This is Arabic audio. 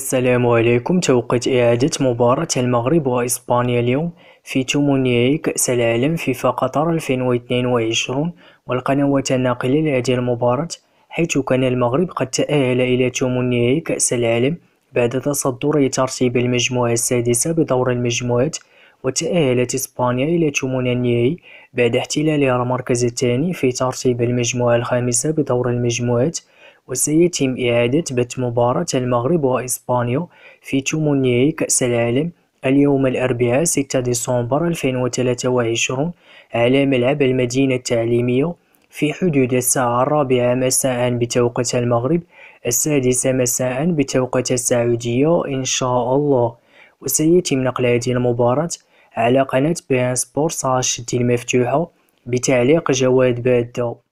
السلام عليكم توقيت إعادة مباراة المغرب وإسبانيا اليوم في تومونيي كأس العالم فيفا قطر 2022 والقنوات الناقلة لهذه المباراة حيث كان المغرب قد تأهل إلى تومونيي كأس العالم بعد تصدر ترتيب المجموعة السادسة بدور المجموعات وتأهلت إسبانيا إلى تومونيي بعد احتلالها المركز الثاني في ترتيب المجموعة الخامسة بدور المجموعات وسيتم إعادة بث مباراة المغرب وإسبانيا في ثمانية كأس العالم اليوم الأربعاء 6 ديسمبر 2023 على ملعب المدينة التعليمية في حدود الساعة الرابعة مساء بتوقيت المغرب السادسة مساء بتوقيت السعودية إن شاء الله وسيتم نقل هذه المباراة على قناة بي ان سبورتس المفتوحة بتعليق جواد بادة